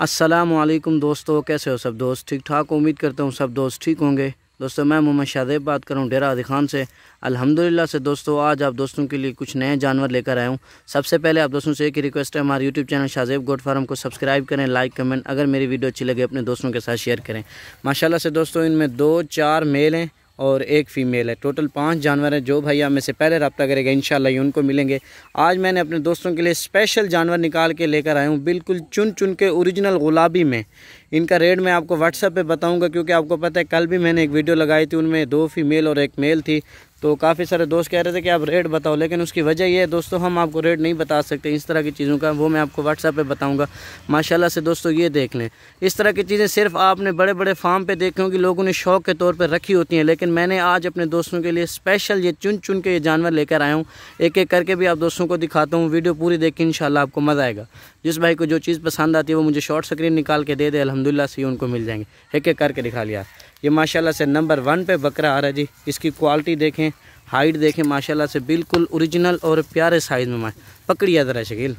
असलम दोस्तों कैसे हो सब दोस्त ठीक ठाक उम्मीद करता हूँ सब दोस्त ठीक होंगे दोस्तों मैं मोहम्मद शादेब बात कर रहा हूँ डेरा आदि खान से अल्हम्दुलिल्लाह से दोस्तों आज आप दोस्तों के लिए कुछ नए जानवर लेकर आया हूँ सबसे पहले आप दोस्तों से एक ही रिक्वेस्ट है हमारे यूट्यूब चैनल शाजेब गोड फार्म को सब्सक्राइब करें लाइक कमेंट अगर मेरी वीडियो अच्छी लगे अपने दोस्तों के साथ शेयर करें माशाला से दोस्तों इनमें दो चार मेल हैं और एक फ़ीमेल है टोटल पाँच जानवर हैं जो भाई में से पहले रब्ता करेगा इन उनको मिलेंगे आज मैंने अपने दोस्तों के लिए स्पेशल जानवर निकाल के लेकर आया हूँ बिल्कुल चुन चुन के औरिजिनल गुलाबी में इनका रेट मैं आपको व्हाट्सअप पे बताऊंगा क्योंकि आपको पता है कल भी मैंने एक वीडियो लगाई थी उनमें दो फीमेल और एक मेल थी तो काफ़ी सारे दोस्त कह रहे थे कि आप रेट बताओ लेकिन उसकी वजह यह है दोस्तों हम आपको रेट नहीं बता सकते इस तरह की चीज़ों का वो मैं आपको व्हाट्सएप पे बताऊंगा माशाल्लाह से दोस्तों ये देख लें इस तरह की चीज़ें सिर्फ आपने बड़े बड़े फार्म पे देखे होंगे लोगों ने शौक के तौर पर रखी होती हैं लेकिन मैंने आज अपने दोस्तों के लिए स्पेशल ये चुन चुन के ये जानवर लेकर आया हूँ एक एक करके भी आप दोस्तों को दिखाता हूँ वीडियो पूरी देख के आपको मज़ा आएगा जिस भाई को जो चीज़ पसंद आती है वो मुझे शॉर्ट स्क्रीन निकाल के दे दे अलहमदिल्ला से उनको मिल जाएंगे एक एक करके दिखा लिया ये माशाला से नंबर वन पर बकरा आ रहा है जी इसकी क्वालिटी देखें हाइट देखें माशाल्लाह से बिल्कुल ओरिजिनल और प्यारे साइज़ में पकड़िया ज़रा शकील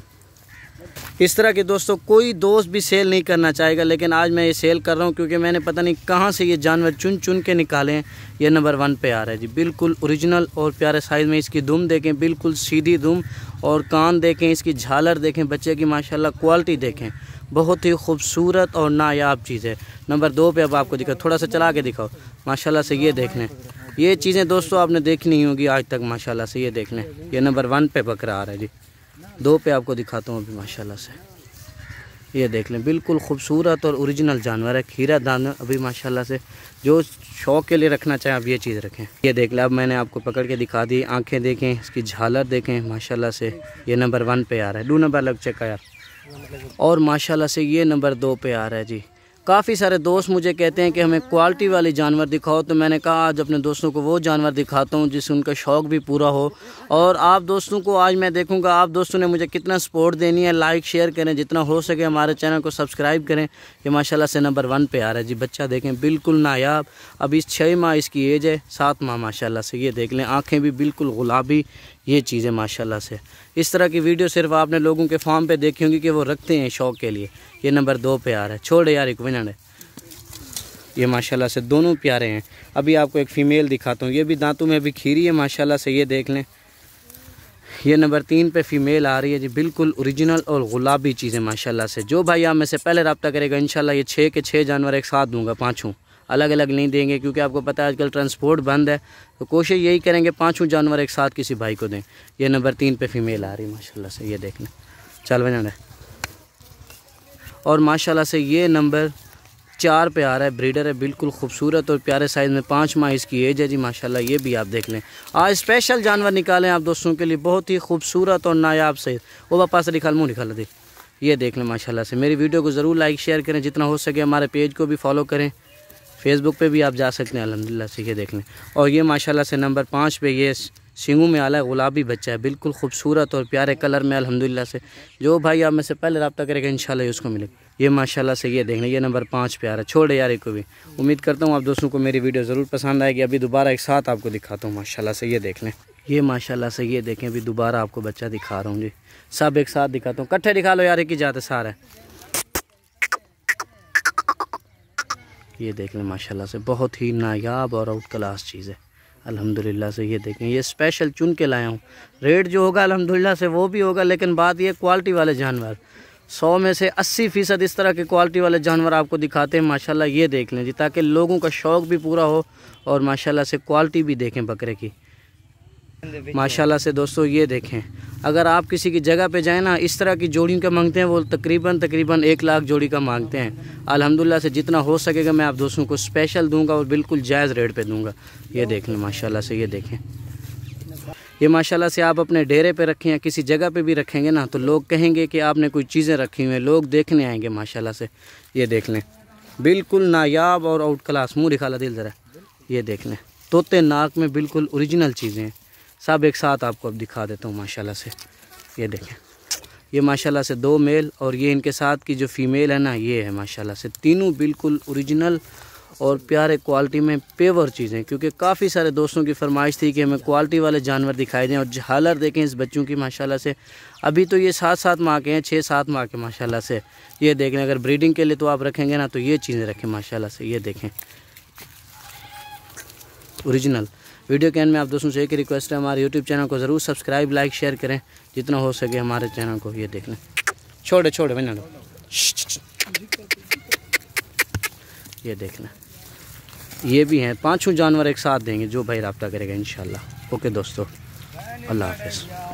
इस तरह के दोस्तों कोई दोस्त भी सेल नहीं करना चाहेगा लेकिन आज मैं ये सेल कर रहा हूँ क्योंकि मैंने पता नहीं कहाँ से ये जानवर चुन चुन के निकाले हैं ये नंबर वन पे आ रहा है जी बिल्कुल ओरिजिनल और प्यारे साइज़ में इसकी दुम देखें बिल्कुल सीधी दुम और कान देखें इसकी झालर देखें बच्चे की माशाल्लाह क्वालिटी देखें बहुत ही खूबसूरत और नायाब चीज़ है नंबर दो पे अब आपको दिखाओ थोड़ा सा चला के दिखाओ माशाल्लाह से ये देख लें ये चीज़ें दोस्तों आपने देखनी नहीं होगी आज तक माशाल्लाह से ये देख लें ये नंबर वन पे बकरा आ रहा है जी दो पे आपको दिखाता हूँ अभी माशाल्लाह से ये देख लें बिल्कुल खूबसूरत और औरिजिनल जानवर है खीरा दान अभी माशाला से जो शौक के लिए रखना चाहें आप ये चीज़ रखें ये देख लें अब मैंने आपको पकड़ के दिखा दी आँखें देखें इसकी झालर देखें माशाला से ये नंबर वन पे आ रहा है डू नंबर लग चेक यार और माशाल्लाह से ये नंबर दो पे आ रहा है जी काफ़ी सारे दोस्त मुझे कहते हैं कि हमें क्वालिटी वाले जानवर दिखाओ तो मैंने कहा आज अपने दोस्तों को वो जानवर दिखाता हूँ जिससे उनका शौक़ भी पूरा हो और आप दोस्तों को आज मैं देखूँगा आप दोस्तों ने मुझे कितना सपोर्ट देनी है लाइक शेयर करें जितना हो सके हमारे चैनल को सब्सक्राइब करें ये माशाला से नंबर वन पर आ रहा है जी बच्चा देखें बिल्कुल नायाब अभी छः माह इसकी एज है सात माह माशाला से ये देख लें आँखें भी बिल्कुल गुलाबी ये चीज़ें माशाला से इस तरह की वीडियो सिर्फ आपने लोगों के फॉर्म पर देखी होंगी कि वो रखते हैं शौक के लिए ये नंबर दो पे आ रहा है छोड़ यार एक विनर है ये माशाल्लाह से दोनों प्यारे हैं अभी आपको एक फ़ीमेल दिखाता हूँ ये भी दांतों में अभी खीरी है माशाल्लाह से ये देख लें ये नंबर तीन पे फीमेल आ रही है जी बिल्कुल ओरिजिनल और गुलाबी चीज़ें माशाल्लाह से जो भाई आप में से पहले रबता करेगा इन ये छः के छः जानवर एक साथ दूंगा पाँचों अलग अलग नहीं देंगे क्योंकि आपको पता है आजकल ट्रांसपोर्ट बंद है तो कोशिश यही करेंगे पाँचों जानवर एक साथ किसी भाई को दें ये नंबर तीन पे फीमेल आ रही है माशाल्लाह से ये लें चल बजाना और माशाल्लाह से ये नंबर चार पे आ रहा है ब्रीडर है बिल्कुल खूबसूरत और प्यारे साइज़ में पाँच माह इसकी एज है जी माशाल्लाह ये भी आप देख लें आज स्पेशल जानवर निकालें आप दोस्तों के लिए बहुत ही खूबसूरत और नायाब सैद वो वापस निकाल मुँह निकाल दे ये देख लें माशाल्लाह से मेरी वीडियो को ज़रूर लाइक शेयर करें जितना हो सके हमारे पेज को भी फॉलो करें फेसबुक पर भी आप जा सकते हैं अलहमदिल्ला से ये देख लें और ये माशाला से नंबर पाँच पे ये सिंगू में आला गुलाबी बच्चा है बिल्कुल खूबसूरत और प्यारे कलर में अल्हम्दुलिल्लाह से जो भाई आप में से पहले रबा करेगा इन उसको मिलेगा ये माशाल्लाह से ये देखना ये नंबर पाँच प्यारा छोड़े यार को भी उम्मीद करता हूँ आप दोस्तों को मेरी वीडियो ज़रूर पसंद आएगी अभी दोबारा एक साथ आपको दिखाता हूँ माशाला से ये देख लें ये माशाला से ये देखें अभी दोबारा आपको बच्चा दिखा रहा हूँ जी सब एक साथ दिखाता हूँ कट्ठे दिखा लो यार एक ही जाते सारा ये देख लें माशाला से बहुत ही नायाब और आउट क्लास चीज़ है अल्हम्दुलिल्लाह से ये देखें ये स्पेशल चुन के लाया हूँ रेट जो होगा अल्हम्दुलिल्लाह से वो भी होगा लेकिन बात ये क्वालिटी वाले जानवर सौ में से अस्सी फ़ीसद इस तरह के क्वालिटी वाले जानवर आपको दिखाते हैं माशाल्लाह ये देख लें जी ताकि लोगों का शौक़ भी पूरा हो और माशाल्लाह से क्वालिटी भी देखें बकरे की माशाल्लाह से दोस्तों ये देखें अगर आप किसी की जगह पे जाएँ ना इस तरह की जोड़ियों का मांगते हैं वो तकरीबन तकरीबन एक लाख जोड़ी का मांगते हैं अल्हम्दुलिल्लाह से जितना हो सकेगा मैं आप दोस्तों को स्पेशल दूंगा और बिल्कुल जायज़ रेट पे दूंगा ये देख लें माशाल्लाह से ये देखें ये माशाल्लाह से आप अपने डेरे पर रखें या किसी जगह पर भी रखेंगे ना तो लोग कहेंगे कि आपने कोई चीज़ें रखी हुई हैं लोग देखने आएँगे माशाल्लाह से ये देख लें बिल्कुल नायाब और आउट क्लास मुँह दिखाला दिल ज़रा ये देख लें तोते नाक में बिल्कुल औरिजिनल चीज़ें हैं सब एक साथ आपको अब दिखा देता हूँ माशाल्लाह से ये देखें ये माशाल्लाह से दो मेल और ये इनके साथ की जो फीमेल है ना ये है माशाल्लाह से तीनों बिल्कुल ओरिजिनल और प्यारे क्वालिटी में पेवर चीज़ें क्योंकि काफ़ी सारे दोस्तों की फरमाइश थी कि हमें क्वालिटी वाले जानवर दिखाई दें और हालत देखें इस बच्चों की माशाल्लाह से अभी तो ये सात सात माह के हैं छः सात माह के माशाल्लाह से ये देख लें अगर ब्रीडिंग के लिए तो आप रखेंगे ना तो ये चीज़ें रखें माशाला से ये देखें औरिजिनल वीडियो के एंड में आप दोस्तों से एक ही रिक्वेस्ट है हमारे यूट्यूब चैनल को ज़रूर सब्सक्राइब लाइक शेयर करें जितना हो सके हमारे चैनल को ये देख लें छोड़े छोड़े मैंने लो ये देख लें ये भी हैं पाँचों जानवर एक साथ देंगे जो भाई रबता करेगा इन ओके दोस्तों अल्लाह हाफिज़